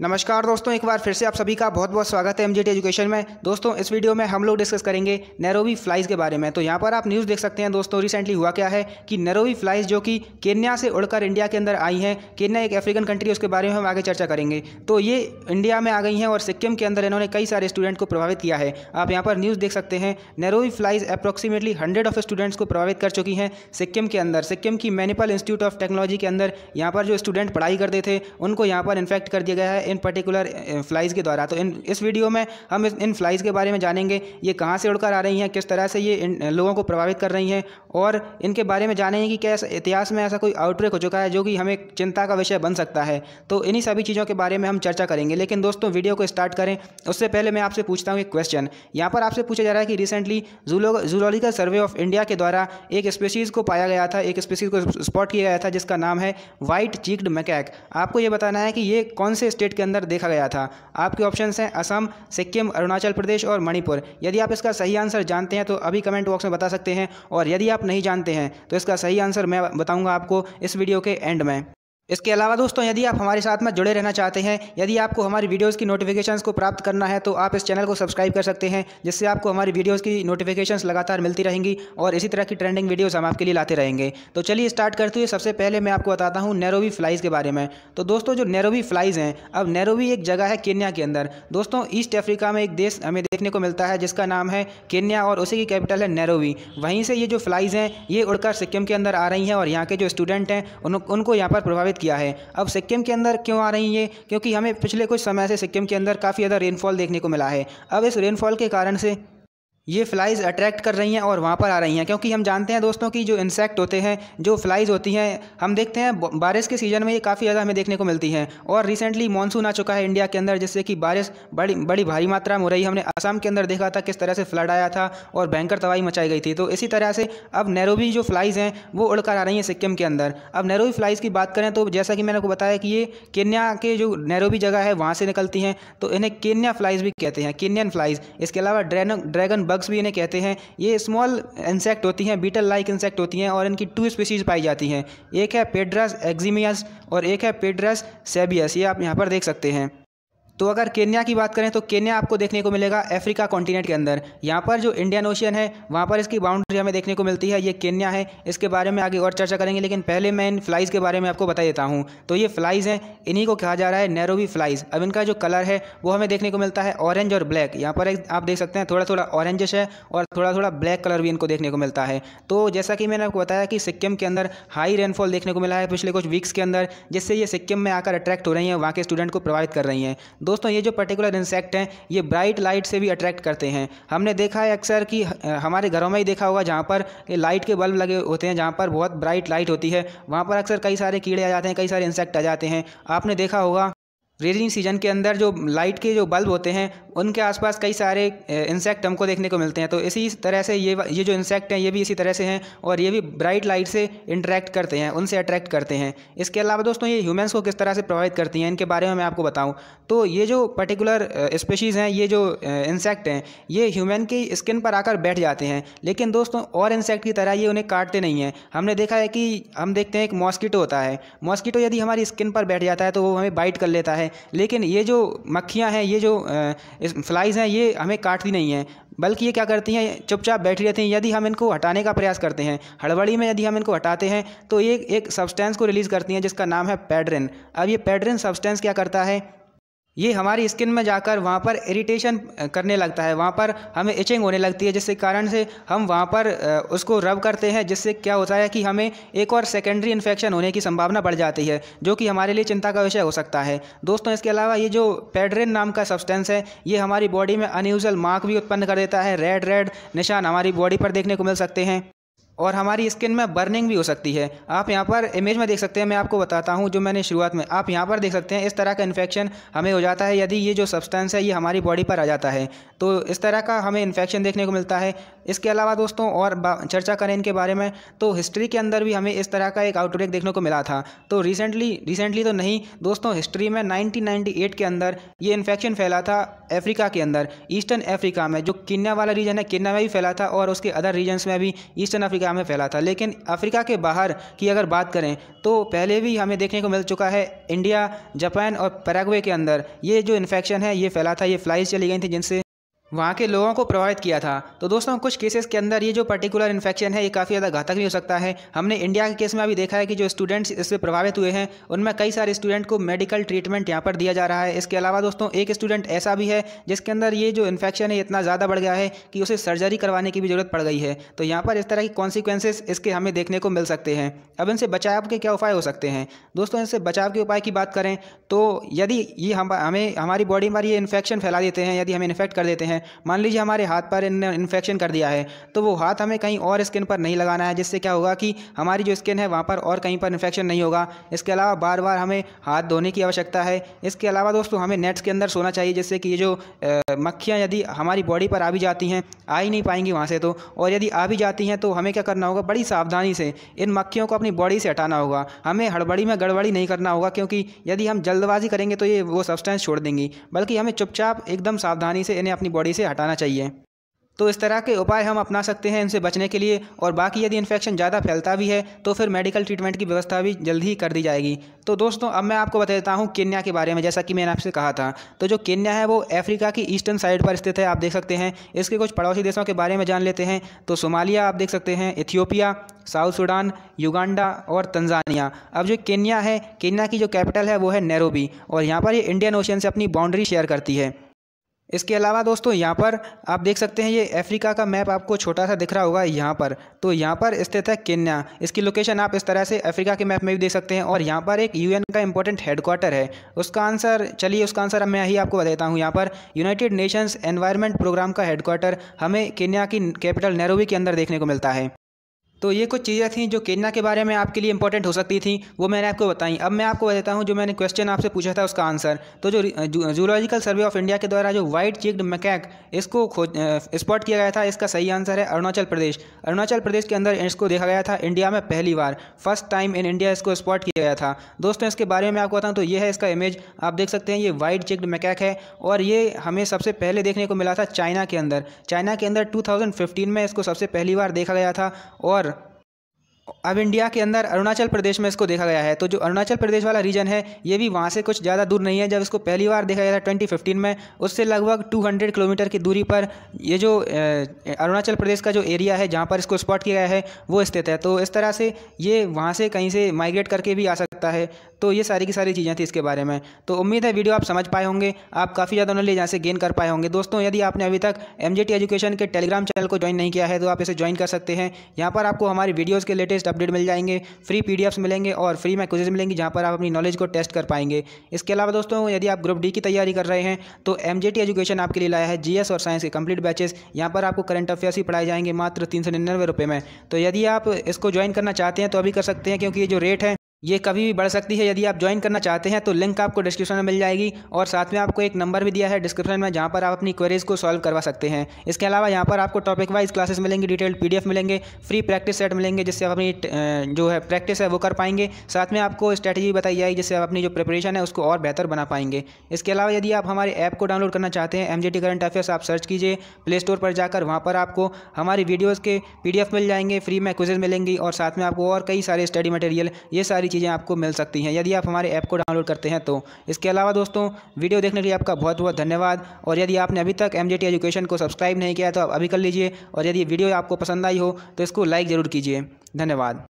नमस्कार दोस्तों एक बार फिर से आप सभी का बहुत बहुत स्वागत है एम एजुकेशन में दोस्तों इस वीडियो में हम लोग डिस्कस करेंगे नैरोवी फ्लाइज के बारे में तो यहाँ पर आप न्यूज़ देख सकते हैं दोस्तों रिसेंटली हुआ क्या है कि नैरोवी फ्लाइज जो कि केन्या से उड़कर इंडिया के अंदर आई हैं केन्या एक अफ्रीकन कंट्री उसके बारे में हम आगे चर्चा करेंगे तो ये इंडिया में आ गई हैं और सिक्किम के अंदर इन्होंने कई सारे स्टूडेंट को प्रभावित किया है आप यहाँ पर न्यूज़ देख सकते हैं Nairobi flies approximately hundred of students को प्रभावित कर चुकी हैं सिक्किम के अंदर सिक्किम की मैनिपल इंस्टीट्यूट ऑफ टेक्नोलॉजी के अंदर यहाँ पर जो स्टूडेंट पढ़ाई करते थे उनको यहाँ पर इन्फेक्ट कर दिया गया है इन पर्टिकुलर फ्लाइज़ के द्वारा तो इन इस वीडियो में हम इन फ्लाइज़ के बारे में जानेंगे ये कहाँ से उड़कर आ रही हैं किस तरह से ये इन लोगों को प्रभावित कर रही हैं और इनके बारे में जानेंगे कि क्या इतिहास में ऐसा कोई आउटब्रेक हो चुका है जो कि हमें चिंता का विषय बन सकता है तो इन्हीं सभी चीज़ों के बारे में हम चर्चा करेंगे लेकिन दोस्तों वीडियो को स्टार्ट करें उससे पहले मैं आपसे पूछता हूँ एक क्वेश्चन यहाँ पर आपसे पूछा जा रहा है कि recently Zoological Survey of India के द्वारा एक स्पेसीज़ को पाया गया था एक स्पेसीज़ को स्पॉट किया गया था जिसका नाम है वाइट चीक्ड मैकैक आपको ये बताना है कि ये कौन से स्टेट के अंदर देखा गया था आपके ऑप्शन हैं असम सिक्किम अरुणाचल प्रदेश और मणिपुर यदि आप इसका सही आंसर जानते हैं तो अभी कमेंट बॉक्स में बता सकते हैं और यदि आप नहीं जानते हैं तो इसका सही आंसर मैं बताऊँगा आपको इस वीडियो के एंड में इसके अलावा दोस्तों यदि आप हमारे साथ में जुड़े रहना चाहते हैं यदि आपको हमारी वीडियोस की नोटिफिकेशंस को प्राप्त करना है तो आप इस चैनल को सब्सक्राइब कर सकते हैं जिससे आपको हमारी वीडियोस की नोटिफिकेशंस लगातार मिलती रहेंगी और इसी तरह की ट्रेंडिंग वीडियोस हम आपके लिए लाते रहेंगे तो चलिए स्टार्ट करते हुए सबसे पहले मैं आपको बताता हूँ नैरोवी फ्लाइज़ के बारे में तो दोस्तों जो नैरोवी फ्लाइज़ हैं अब नैरोवी एक जगह है केन्या के अंदर दोस्तों ईस्ट अफ्रीका में एक देश हमें देखने को मिलता है जिसका नाम है केन्या और उसी की कैपिटल है नैरोवी वहीं से ये जो फ्लाइज़ हैं ये उड़कर सिक्किम के अंदर आ रही हैं और यहाँ के जो स्टूडेंट हैं उनको यहाँ पर प्रभावित विरोध किया है अब सिक्किम के अंदर क्यों आ रही है क्योंकि हमें पिछले कुछ समय से सिक्किम के अंदर काफ़ी ज़्यादा रेनफॉल देखने को मिला है अब इस रेनफॉल के कारण से ये फ्लाइज़ अट्रैक्ट कर रही हैं और वहाँ पर आ रही हैं क्योंकि हम जानते हैं दोस्तों कि जो इंसेक्ट होते हैं जो फ्लाइज़ होती हैं हम देखते हैं बारिश के सीज़न में ये काफ़ी ज़्यादा हमें देखने को मिलती हैं और रिसेंटली मानसून आ चुका है इंडिया के अंदर जिससे कि बारिश बड़ी बड़ी भारी मात्रा में हो रही हमने आसाम के अंदर देखा था किस तरह से फ्लड आया था और भयंकर तबाही मचाई गई थी तो इसी तरह से अब नैरोबी जो फ्लाइज़ हैं वो उड़कर आ रही हैं सिक्किम के अंदर अब नैरोबी फ्लाइज़ की बात करें तो जैसा कि मैंने आपको बताया कि ये केन्या के जो नैरोबी जगह है वहाँ से निकलती हैं तो इन्हें केन्या फ्लाइज़ भी कहते हैं केन्यन फ्लाइज़ इसके अलावा ड्रैगन बग बग्स भी इन्हें कहते हैं ये स्मॉल इंसेक्ट होती हैं बीटल लाइक इंसेक्ट होती हैं और इनकी टू स्पीसीज पाई जाती हैं एक है पेड्रस एग्जीमियस और एक है पेड्रस सेबियस ये आप यहाँ पर देख सकते हैं तो अगर केन्या की बात करें तो केन्या आपको देखने को मिलेगा अफ्रीका कॉन्टिनेंट के अंदर यहाँ पर जो इंडियन ओशियन है वहाँ पर इसकी बाउंड्री हमें देखने को मिलती है ये केन्या है इसके बारे में आगे और चर्चा करेंगे लेकिन पहले मैं इन फ्लाइज़ के बारे में आपको बता देता हूँ तो ये फ्लाइज़ हैं इन्हीं को कहा जा रहा है नैरोवी फ्लाइज़ अब इनका जो कलर है वो हमें देखने को मिलता है ऑरेंज और ब्लैक यहाँ पर आप देख सकते हैं थोड़ा थोड़ा ऑरेंजिश है और थोड़ा थोड़ा ब्लैक कलर भी इनको देखने को मिलता है तो जैसा कि मैंने आपको बताया कि सिक्किम के अंदर हाई रेनफॉल देखने को मिला है पिछले कुछ वीक्स के अंदर जिससे ये सिक्किम में आकर अट्रैक्ट हो रही हैं वहाँ के स्टूडेंट को प्रभावित कर रही हैं दोस्तों ये जो पर्टिकुलर इंसेक्ट हैं ये ब्राइट लाइट से भी अट्रैक्ट करते हैं हमने देखा है अक्सर कि हमारे घरों में ही देखा होगा जहाँ पर लाइट के बल्ब लगे होते हैं जहाँ पर बहुत ब्राइट लाइट होती है वहाँ पर अक्सर कई सारे कीड़े आ जाते हैं कई सारे इंसेक्ट आ जाते हैं आपने देखा होगा रेनी सीजन के अंदर जो लाइट के जो बल्ब होते हैं उनके आसपास कई सारे इंसेक्ट हमको देखने को मिलते हैं तो इसी तरह से ये ये जो इंसेक्ट हैं ये भी इसी तरह से हैं और ये भी ब्राइट लाइट से इंटरेक्ट करते हैं उनसे अट्रैक्ट करते हैं इसके अलावा दोस्तों ये ह्यूमंस को किस तरह से प्रभावित करती हैं इनके बारे में मैं आपको बताऊँ तो ये जो पर्टिकुलर स्पेशीज़ हैं ये जो इंसेक्ट हैं ये ह्यूमन की स्किन पर आकर बैठ जाते हैं लेकिन दोस्तों और इंसेक्ट की तरह ये उन्हें काटते नहीं हैं हमने देखा है कि हम देखते हैं एक मॉस्किटो होता है मॉस्किटो यदि हमारी स्किन पर बैठ जाता है तो वो हमें बाइट कर लेता है लेकिन ये जो मक्खियाँ हैं ये जो फ्लाइज़ हैं ये हमें काटती नहीं हैं बल्कि ये क्या करती हैं चुपचाप बैठी रहती हैं यदि हम इनको हटाने का प्रयास करते हैं हड़बड़ी में यदि हम इनको हटाते हैं तो ये एक सब्सटेंस को रिलीज़ करती हैं जिसका नाम है पैड्रिन अब ये पैड्रिन सब्सटेंस क्या करता है ये हमारी स्किन में जाकर वहाँ पर इरिटेशन करने लगता है वहाँ पर हमें इचिंग होने लगती है जिसके कारण से हम वहाँ पर उसको रब करते हैं जिससे क्या होता है कि हमें एक और सेकेंडरी इन्फेक्शन होने की संभावना बढ़ जाती है जो कि हमारे लिए चिंता का विषय हो सकता है दोस्तों इसके अलावा ये जो पेड्रिन नाम का सब्सटेंस है ये हमारी बॉडी में अनयूजल मार्क भी उत्पन्न कर देता है रेड रेड निशान हमारी बॉडी पर देखने को मिल सकते हैं और हमारी स्किन में बर्निंग भी हो सकती है आप यहाँ पर इमेज में देख सकते हैं मैं आपको बताता हूँ जो मैंने शुरुआत में आप यहाँ पर देख सकते हैं इस तरह का इन्फेक्शन हमें हो जाता है यदि ये जो सब्सटेंस है ये हमारी बॉडी पर आ जाता है तो इस तरह का हमें इन्फेक्शन देखने को मिलता है इसके अलावा दोस्तों और चर्चा करें इनके बारे में तो हिस्ट्री के अंदर भी हमें इस तरह का एक आउटब्रेक देखने को मिला था तो रिसेंटली रिसेंटली तो नहीं दोस्तों हिस्ट्री में नाइनटीन के अंदर ये इन्फेक्शन फैला था अफ्रीका के अंदर ईस्टर्न अफ्रीका में जो किन्या वाला रीजन है किन्या में भी फैला था और उसके अदर रीजन्स में भी ईस्टर्न अफ्रीका अफ्रीका में फैला था लेकिन अफ्रीका के बाहर की अगर बात करें तो पहले भी हमें देखने को मिल चुका है इंडिया जापान और पैराग्वे के अंदर ये जो इन्फेक्शन है ये फैला था ये फ्लाइज चली गई थी जिनसे वहाँ के लोगों को प्रभावित किया था तो दोस्तों कुछ केसेस के अंदर ये जो पर्टिकुलर इन्फेक्शन है ये काफ़ी ज़्यादा घातक भी हो सकता है हमने इंडिया के केस में अभी देखा है कि जो स्टूडेंट्स इससे प्रभावित हुए हैं उनमें कई सारे स्टूडेंट को मेडिकल ट्रीटमेंट यहाँ पर दिया जा रहा है इसके अलावा दोस्तों एक स्टूडेंट ऐसा भी है जिसके अंदर ये जो इन्फेक्शन है इतना ज़्यादा बढ़ गया है कि उसे सर्जरी करवाने की भी ज़रूरत पड़ गई है तो यहाँ पर इस तरह की कॉन्सिक्वेंसेज इसके हमें देखने को मिल सकते हैं अब इनसे बचाव के क्या उपाय हो सकते हैं दोस्तों इनसे बचाव के उपाय की बात करें तो यदि ये हम हमें हमारी बॉडी में ये इन्फेक्शन फैला देते हैं यदि हमें इन्फेक्ट कर देते हैं हैं मान लीजिए हमारे हाथ पर इनने इन्फेक्शन कर दिया है तो वो हाथ हमें कहीं और स्किन पर नहीं लगाना है जिससे क्या होगा कि हमारी जो स्किन है वहाँ पर और कहीं पर इन्फेक्शन नहीं होगा इसके अलावा बार बार हमें हाथ धोने की आवश्यकता है इसके अलावा दोस्तों हमें नेट्स के अंदर सोना चाहिए जिससे कि ये जो मक्खियाँ यदि हमारी बॉडी पर आ भी जाती हैं आ ही नहीं पाएंगी वहाँ से तो और यदि आ भी जाती हैं तो हमें क्या करना होगा बड़ी सावधानी से इन मक्खियों को अपनी बॉडी से हटाना होगा हमें हड़बड़ी में गड़बड़ी नहीं करना होगा क्योंकि यदि हम जल्दबाजी करेंगे तो ये वो सब्सटेंस छोड़ देंगी बल्कि हमें चुपचाप एकदम सावधानी से इन्हें अपनी बॉडी बॉडी से हटाना चाहिए तो इस तरह के उपाय हम अपना सकते हैं इनसे बचने के लिए और बाकी यदि इन्फेक्शन ज़्यादा फैलता भी है तो फिर मेडिकल ट्रीटमेंट की व्यवस्था भी जल्द ही कर दी जाएगी तो दोस्तों अब मैं आपको बता देता हूँ केन्या के बारे में जैसा कि मैंने आपसे कहा था तो जो केन्या है वो अफ्रीका की ईस्टर्न साइड पर स्थित है आप देख सकते हैं इसके कुछ पड़ोसी देशों के बारे में जान लेते हैं तो सोमालिया आप देख सकते हैं इथियोपिया साउथ सूडान युगांडा और तंजानिया अब जो केन्या है केन्या की जो कैपिटल है वो है नैरोबी और यहाँ पर ये इंडियन ओशियन से अपनी बाउंड्री शेयर करती है इसके अलावा दोस्तों यहाँ पर आप देख सकते हैं ये अफ्रीका का मैप आपको छोटा सा दिख रहा होगा यहाँ पर तो यहाँ पर स्थित है केन्या इसकी लोकेशन आप इस तरह से अफ्रीका के मैप में भी देख सकते हैं और यहाँ पर एक यूएन का इंपॉर्टेंट हेडक्वार्टर है उसका आंसर चलिए उसका आंसर मैं ही आपको बताता हूँ यहाँ पर यूनाइटेड नेशंस एनवायरमेंट प्रोग्राम का हेडक्वार्टर हमें केन्या की कैपिटल नैरोबी के अंदर देखने को मिलता है तो ये कुछ चीज़ें थी जो केन्या के बारे में आपके लिए इंपॉर्टेंट हो सकती थी वो मैंने आपको बताई अब मैं आपको बताता हूँ जो मैंने क्वेश्चन आपसे पूछा था उसका आंसर तो जो जूलॉजिकल सर्वे ऑफ इंडिया के द्वारा जो वाइट चिक्ड मकैक इसको खोज स्पॉट किया गया था इसका सही आंसर है अरुणाचल प्रदेश अरुणाचल प्रदेश के अंदर इसको देखा गया था इंडिया में पहली बार फर्स्ट टाइम इन इंडिया इसको स्पॉट किया गया था दोस्तों इसके बारे में आपको बताऊँ तो ये है इसका इमेज आप देख सकते हैं ये वाइट चिक्ड मकैक है और ये हमें सबसे पहले देखने को मिला था चाइना के अंदर चाइना के अंदर टू में इसको सबसे पहली बार देखा गया था और अब इंडिया के अंदर अरुणाचल प्रदेश में इसको देखा गया है तो जो अरुणाचल प्रदेश वाला रीजन है ये भी वहाँ से कुछ ज़्यादा दूर नहीं है जब इसको पहली बार देखा गया था 2015 में उससे लगभग 200 किलोमीटर की दूरी पर ये जो अरुणाचल प्रदेश का जो एरिया है जहाँ पर इसको स्पॉट किया गया है वो स्थित है तो इस तरह से ये वहाँ से कहीं से माइग्रेट करके भी आ सकता है तो ये सारी की सारी चीज़ें थी इसके बारे में तो उम्मीद है वीडियो आप समझ पाए होंगे आप काफ़ी ज़्यादा नॉलेज यहाँ से गेन कर पाए होंगे दोस्तों यदि आपने अभी तक एम एजुकेशन के टेलीग्राम चैनल को ज्वाइन नहीं किया है तो आप इसे ज्वाइन कर सकते हैं यहाँ पर आपको हमारी वीडियोज़ के लेटेस्ट लेटेस्ट अपडेट मिल जाएंगे फ्री पी मिलेंगे और फ्री में क्विजेज मिलेंगी जहाँ पर आप अपनी नॉलेज को टेस्ट कर पाएंगे इसके अलावा दोस्तों यदि आप ग्रुप डी की तैयारी कर रहे हैं तो एम एजुकेशन आपके लिए लाया है जी और साइंस के कंप्लीट बैचेस यहाँ पर आपको करंट अफेयर्स ही पढ़ाए जाएंगे मात्र तीन सौ निन्यानवे रुपये में तो यदि आप इसको ज्वाइन करना चाहते हैं तो अभी कर सकते हैं क्योंकि ये जो रेट है ये कभी भी बढ़ सकती है यदि आप ज्वाइन करना चाहते हैं तो लिंक आपको डिस्क्रिप्शन में मिल जाएगी और साथ में आपको एक नंबर भी दिया है डिस्क्रिप्शन में जहाँ पर आप अपनी क्वेरीज़ को सॉल्व करवा सकते हैं इसके अलावा यहाँ पर आपको टॉपिक वाइज क्लासेस मिलेंगी डिटेल्ड पीडीएफ मिलेंगे फ्री प्रैक्टिस सेट मिलेंगे जिससे आप अपनी जो है प्रैक्टिस है वो कर पाएंगे साथ में आपको स्ट्रैटेजी बताई जाएगी जिससे आप अपनी जो प्रिपरेशन है उसको और बेहतर बना पाएंगे इसके अलावा यदि आप हमारे ऐप को डाउनलोड करना चाहते हैं एम करंट अफेयर्स आप सर्च कीजिए प्ले स्टोर पर जाकर वहाँ पर आपको हमारी वीडियोज़ के पी मिल जाएंगे फ्री में क्विजेज मिलेंगी और साथ में आपको और कई सारे स्टडी मटेरियल ये सारी सारी चीज़ें आपको मिल सकती हैं यदि आप हमारे ऐप को डाउनलोड करते हैं तो इसके अलावा दोस्तों वीडियो देखने के लिए आपका बहुत बहुत धन्यवाद और यदि आपने अभी तक एम एजुकेशन को सब्सक्राइब नहीं किया तो आप अभी कर लीजिए और यदि वीडियो आपको पसंद आई हो तो इसको लाइक ज़रूर कीजिए धन्यवाद